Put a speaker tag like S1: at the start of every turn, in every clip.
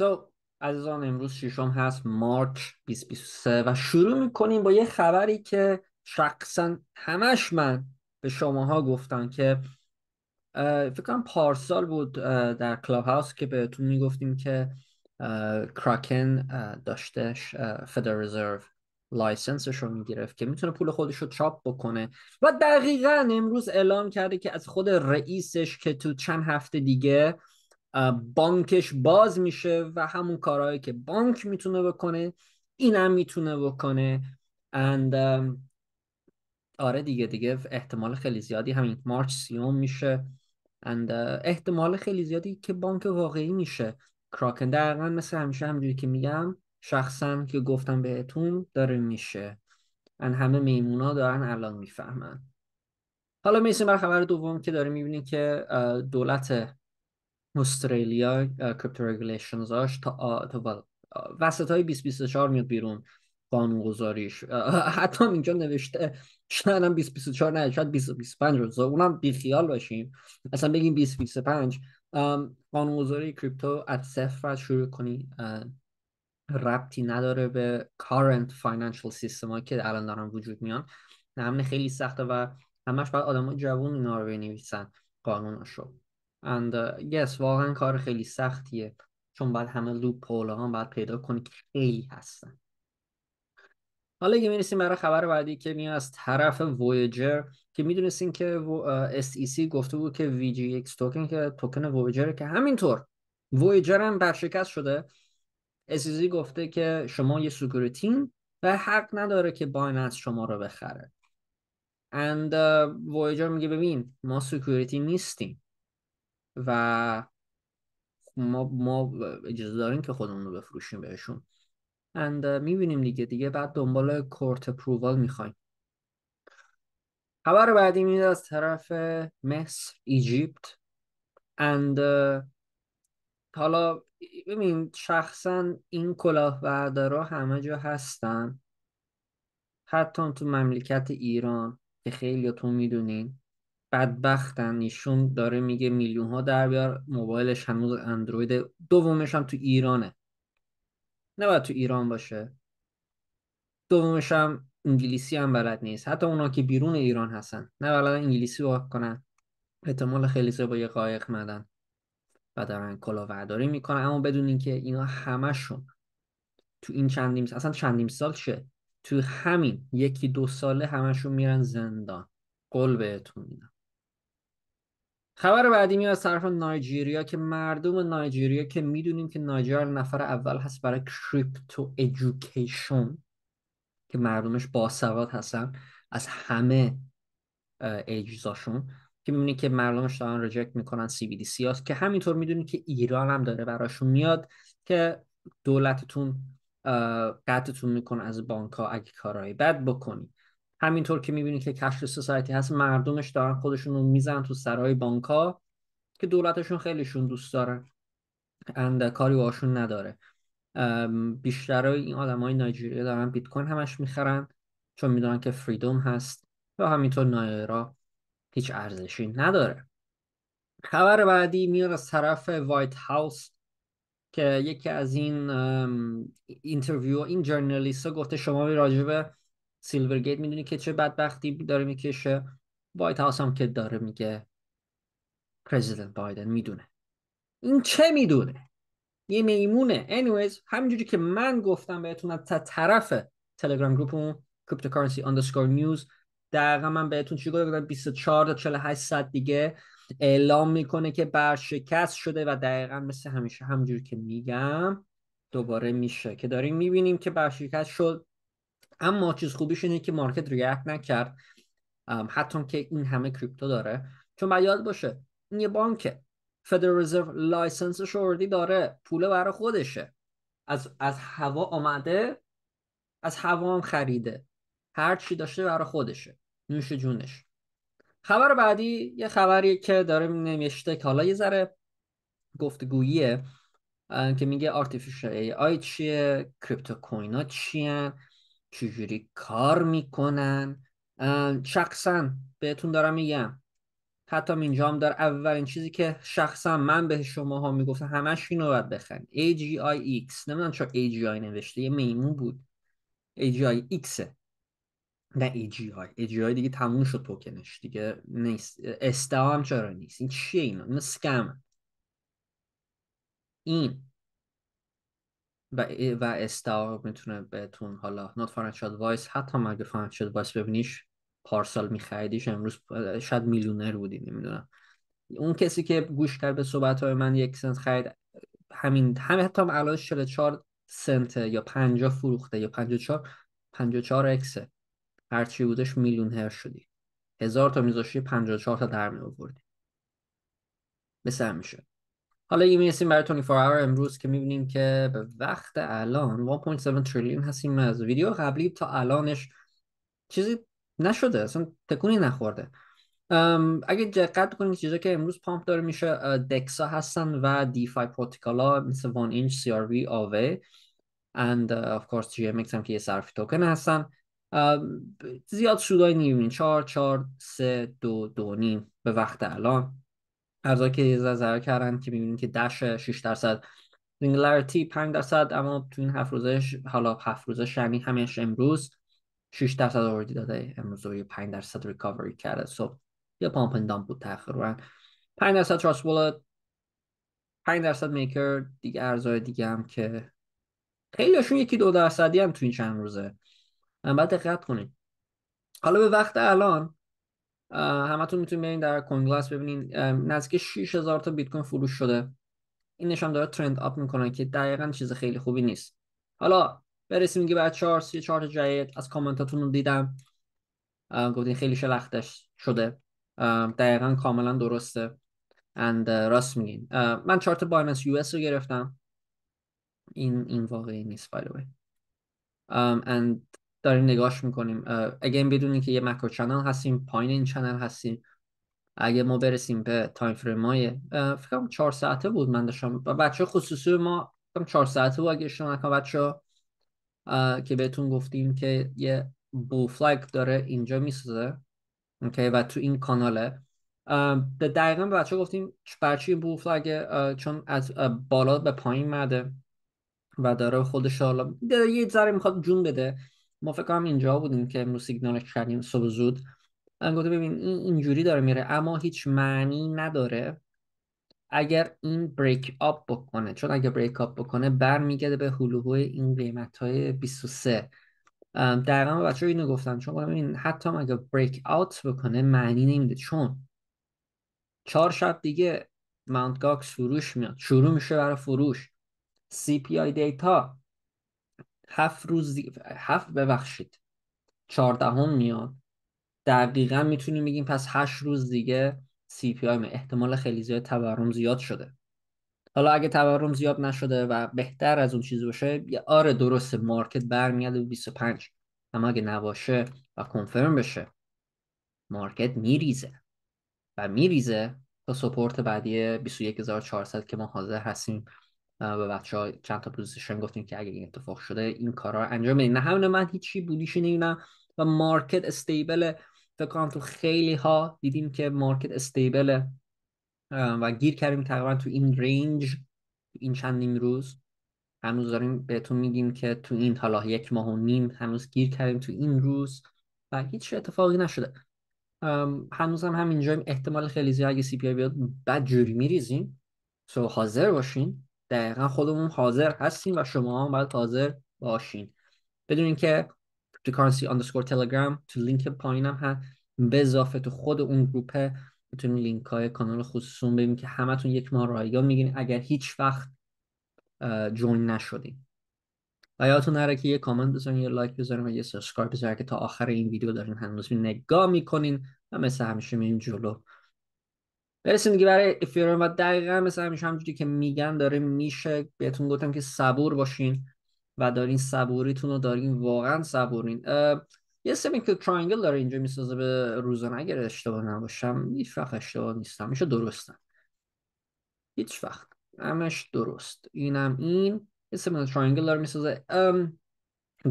S1: از عزیزان امروز ششم هست مارچ 2023 و شروع میکنیم با یه خبری که شخصا همش من به شماها گفتم که فکر کنم پارسال بود در کلاب هاوس که بهتون میگفتیم که کراکن داشتش فدرال رزرو لایسنسش رو میگرفت که میتونه پول خودش رو چاپ بکنه و دقیقا امروز اعلام کرده که از خود رئیسش که تو چند هفته دیگه بانکش باز میشه و همون کارهایی که بانک میتونه بکنه اینم میتونه بکنه and آره دیگه دیگه احتمال خیلی زیادی همین مارچ سیوم میشه and احتمال خیلی زیادی که بانک واقعی میشه کراکن دقیقا مثل همیشه همجوری که میگم شخصا که گفتم بهتون داره میشه ان همه میمونا دارن الان میفهمن حالا میسیم بر خبر دوم که داره میبینیم که دولت استرالیا کریپتو هاش تا, تا وسط های 2024 میاد بیرون قانون گذاریش حتی اینجا نوشته شاید هم 2024 نه شاید 2025 روزه اونم خیال باشیم اصلا بگیم 2025 قانون گذاری کرپتو از صفر شروع کنی ربطی نداره به current financial سیستم هایی که الان دارن وجود میان نه خیلی سخته و همش باید آدم های جوون اینا رو بنویسن قانونش رو and uh, yes واقعا کار خیلی سختیه چون باید همه لوپ هول ها باید پیدا کنی که خیلی هستن حالا که میرسیم برای خبر بعدی که میاد از طرف وویجر که میدونستین که SEC گفته بود که یک توکن که توکن وویجر که همینطور وویجر هم برشکست شده SEC گفته که شما یه سکورتین و حق نداره که بایننس شما رو بخره and uh, میگه ببین ما سکورتی نیستیم و ما, ما اجازه داریم که خودمون رو بفروشیم بهشون اند uh, میبینیم دیگه دیگه بعد دنبال کورت اپرووال میخوایم خبر بعدی میاد از طرف مصر ایجیپت اند uh, حالا ببین شخصا این کلاهبردارا همه جا هستن حتی تو مملکت ایران که خیلی تو میدونین بدبختن ایشون داره میگه میلیون ها در بیار موبایلش هنوز اندروید دومش هم تو ایرانه باید تو ایران باشه دومش هم انگلیسی هم بلد نیست حتی اونا که بیرون ایران هستن نه بلد انگلیسی واقع کنن احتمال خیلی زیاد با یه قایق مدن و دارن ورداری میکنن اما بدون اینکه اینا همشون تو این چندیم اصلا چندیم سال شه تو همین یکی دو ساله همشون میرن زندان قول بهتون میدم خبر بعدی میاد طرف نایجیریا که مردم نایجیریا که میدونیم که نایجیریا نفر اول هست برای کریپتو ایژوکیشن که مردمش باسواد هستن از همه اجزاشون که میبینی که مردمش دارن رجکت میکنن سی بی دی که همینطور میدونی که ایران هم داره براشون میاد که دولتتون قطعتون میکنه از بانک ها اگه کارهای بد بکنید همینطور که میبینید که کشف سوسایتی هست مردمش دارن خودشون رو میزن تو سرای بانکا که دولتشون خیلیشون دوست دارن اند کاری باشون نداره بیشتر این آدم های نایجریه دارن بیت کوین همش میخرن چون میدونن که فریدوم هست و همینطور نایرا هیچ ارزشی نداره خبر بعدی میاد از طرف وایت هاوس که یکی از این اینترویو این جرنالیست ها گفته شما راجبه سیلورگیت میدونی که چه بدبختی داره میکشه وایت هاوس هم که داره میگه پرزیدنت بایدن میدونه این چه میدونه یه میمونه anyways همینجوری که من گفتم بهتون از طرف تلگرام گروپمون cryptocurrency underscore نیوز دقیقا من بهتون چی گفتم 24 تا 48 ساعت دیگه اعلام میکنه که برشکست شده و دقیقا مثل همیشه همجوری که میگم دوباره میشه که داریم میبینیم که برشکست شد اما چیز خوبیش اینه که مارکت ریاکت نکرد حتی که این همه کریپتو داره چون باید یاد باشه این یه بانکه فدرال رزرو لایسنس شوردی داره پول برای خودشه از از هوا آمده از هوا هم خریده هر چی داشته برای خودشه نوش جونش خبر بعدی یه خبری که داره نمیشته که حالا یه ذره گفتگوییه که میگه آرتیفیشال ای آی چیه کریپتو ها چیه چجوری کار میکنن شخصا بهتون دارم میگم حتی اینجا هم دار اولین چیزی که شخصا من به شما ها میگفتم همش اینو باید آی ایکس نمیدونم چرا آی نوشته یه میمون بود AGIX نه جی آی دیگه تموم شد توکنش دیگه نیست استا چرا نیست این چیه اینا اینا سکم این و و استار میتونه بهتون حالا نوت فاینانشال وایس حتی مگه فاینانشال وایس ببینیش پارسال میخریدیش امروز شاید میلیونر بودی نمیدونم اون کسی که گوش کرد به صحبت های من یک سنت خرید همین همه حتی هم الان 44 سنت یا 50 فروخته یا 54 54 اکسه هرچی بودش میلیونر شدی هزار تا میذاشی 54 تا در می آوردی مثل میشه حالا یه میرسیم برای 24 hour امروز که میبینیم که به وقت الان 1.7 تریلیون هستیم از ویدیو قبلی تا الانش چیزی نشده اصلا تکونی نخورده اگه دقت کنید چیزا که امروز پامپ داره میشه دکسا هستن و دیفای پروتکالا مثل وان اینچ سی آر وی آوه and uh, of course GMX هم که یه صرف توکن هستن uh, زیاد سودای نیمین 4 4 3 2 2 نیم به وقت الان ارزا که یه ضرر کردن که میبینیم که دش 6 درصد سینگولاریتی 5 درصد اما تو این هفت روزش حالا هفت روزه شمی همش امروز 6 درصد آوردی داده امروز روی 5 درصد ریکاوری کرده سو یا پامپ اندام بود تقریبا 5 درصد تراست والت 5 درصد میکر دیگه ارزای دیگه هم که خیلیشون یکی دو درصدی هم تو این چند روزه من باید دقت کنید حالا به وقت الان همتون میتونید برین در کنگلاس ببینین نزدیک 6000 تا بیت کوین فروش شده این نشان داره ترند اپ میکنه که دقیقا چیز خیلی خوبی نیست حالا برسیم که بعد چارت یه چارت جدید از کامنتاتون رو دیدم گفتین خیلی شلختش شده دقیقا کاملا درسته اند راست میگین من چارت بایننس یو اس رو گرفتم این این واقعی نیست بای داریم نگاش میکنیم اگه این بدونیم که یه مکرو چنل هستیم پایین این چنل هستیم اگه ما برسیم به تایم فریم های فکرم چهار ساعته بود من داشتم و بچه خصوصی ما فکرم چهار ساعته بود اگه شما نکنم بچه که بهتون گفتیم که یه فلاگ داره اینجا میسازه اوکی و تو این کاناله به دقیقا به بچه گفتیم برچی بوفلگ چون از بالا به پایین مده و داره خودش حالا یه ذره میخواد جون بده ما فکر کنم اینجا بودیم که امروز سیگنالش کردیم صبح زود گفته ببین این اینجوری داره میره اما هیچ معنی نداره اگر این بریک آپ بکنه چون اگر بریک آپ بکنه برمیگرده به حلوه این قیمت های 23 واقع بچه اینو گفتن چون ببین حتی اگر بریک آوت بکنه معنی نمیده چون چهار شب دیگه ماونت گاکس فروش میاد شروع میشه برای فروش سی پی آی دیتا هفت روز هفت ببخشید چهاردهم میاد دقیقا میتونیم بگیم پس هشت روز دیگه سی پی احتمال خیلی زیاد تورم زیاد شده حالا اگه تورم زیاد نشده و بهتر از اون چیز باشه یه آره درست مارکت برمیاد به 25 اما اگه نباشه و کنفرم بشه مارکت میریزه و میریزه تا سپورت بعدی 21400 که ما حاضر هستیم به بچه ها چند تا پوزیشن گفتیم که اگه این اتفاق شده این کارا رو انجام بدین نه همون من هیچی بودیشی نمیدونم و مارکت استیبل فکر کنم تو خیلی ها دیدیم که مارکت استیبل و گیر کردیم تقریبا تو این رنج این چند نیم روز هنوز داریم بهتون میگیم که تو این حالا یک ماه و نیم هنوز گیر کردیم تو این روز و هیچ اتفاقی نشده هنوز هم همینجا احتمال خیلی زیاد اگه سی پی آی بیاد بدجوری میریزیم سو حاضر باشین دقیقا خودمون حاضر هستیم و شما هم باید حاضر باشین بدونین که cryptocurrency underscore telegram تو لینک پایینم هست به تو خود اون گروپه میتونین لینک های کانال خصوصون ببینیم که همتون یک ماه رایگان میگین اگر هیچ وقت جوین نشدین و یادتون نره که یه کامنت بذارین یه لایک بذارین و یه سابسکرایب بذارین که تا آخر این ویدیو دارین هنوز نگاه میکنین و مثل همیشه میریم جلو برسیم دیگه برای افیرون و دقیقا مثل همجوری که میگن داره میشه بهتون گفتم که صبور باشین و دارین صبوریتون رو دارین واقعا صبورین یه سمین که ترانگل داره اینجا میسازه به روزانه اگر اشتباه نباشم هیچ وقت اشتباه نیستم میشه درستم هیچ وقت همش درست اینم این یه سمین ترانگل داره میسازه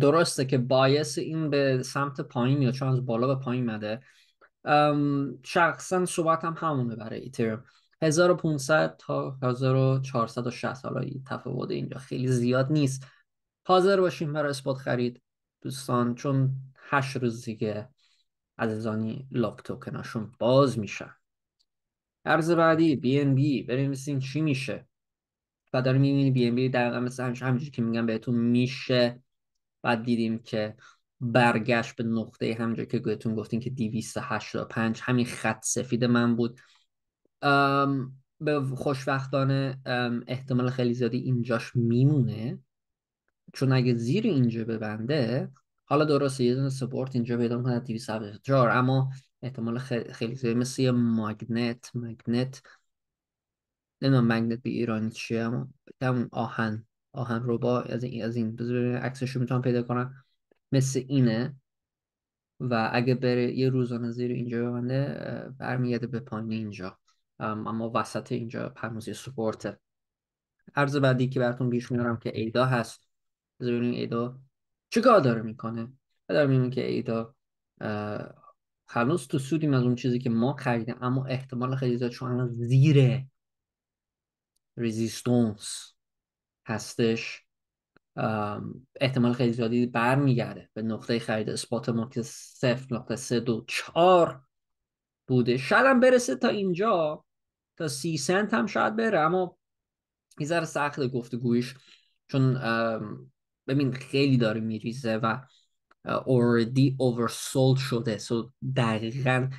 S1: درسته که بایس این به سمت پایین میاد چون از بالا به پایین مده شخصا صحبت هم همونه برای ایتریوم 1500 تا 1460 حالا تفاوت اینجا خیلی زیاد نیست حاضر باشیم برای اثبات خرید دوستان چون هشت روز دیگه عزیزانی لاک توکناشون باز میشن ارز بعدی بی بریم بی چی میشه و داریم میبینی بی بی دقیقا مثل همیشه که میگم بهتون میشه بعد دیدیم که
S2: برگشت
S1: به نقطه همجا که گویتون گفتین که 285 همین خط سفید من بود به خوشبختانه احتمال خیلی زیادی اینجاش میمونه چون اگه زیر اینجا ببنده حالا درسته یه دونه سپورت اینجا پیدا میکنه 274 اما احتمال خیلی زیادی مثل یه ماگنت ماگنت نمیدونم مگنت به ایرانی چیه اما آهن آهن با از این از این عکسش رو میتونم پیدا کنم مثل اینه و اگه بره یه روزانه زیر اینجا ببنده برمیگرده به پایین اینجا اما وسط اینجا پرموزی سپورته عرض بعدی که براتون پیش میارم که ایدا هست ببینیم ایدا چیکار داره میکنه و داره که ایدا هنوز تو سودیم از اون چیزی که ما خریدیم اما احتمال خیلی زیاد چون زیر رزیستانس هستش احتمال خیلی زیادی برمیگرده به نقطه خرید اثبات ما که نقطه سه دو چهار بوده شاید هم برسه تا اینجا تا سی سنت هم شاید بره اما یه ذره سخت گفتگویش چون ببین خیلی داره میریزه و already oversold شده سو دقیقا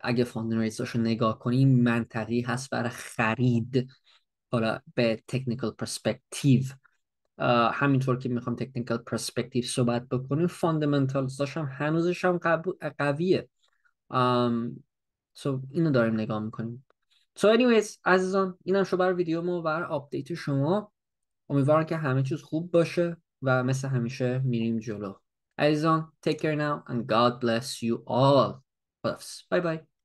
S1: اگه فاندن رو نگاه کنیم منطقی هست برای خرید حالا به تکنیکل پرسپکتیو همینطور که میخوام تکنیکال پرسپکتیو صحبت بکنیم فاندامنتالزاش داشتم هنوزش هم قویه سو اینو داریم نگاه میکنیم سو so anyways عزیزان اینم شو بر ویدیو ما و بر آپدیت شما امیدوارم که همه چیز خوب باشه و مثل همیشه میریم جلو عزیزان take care now and God bless you all بای بای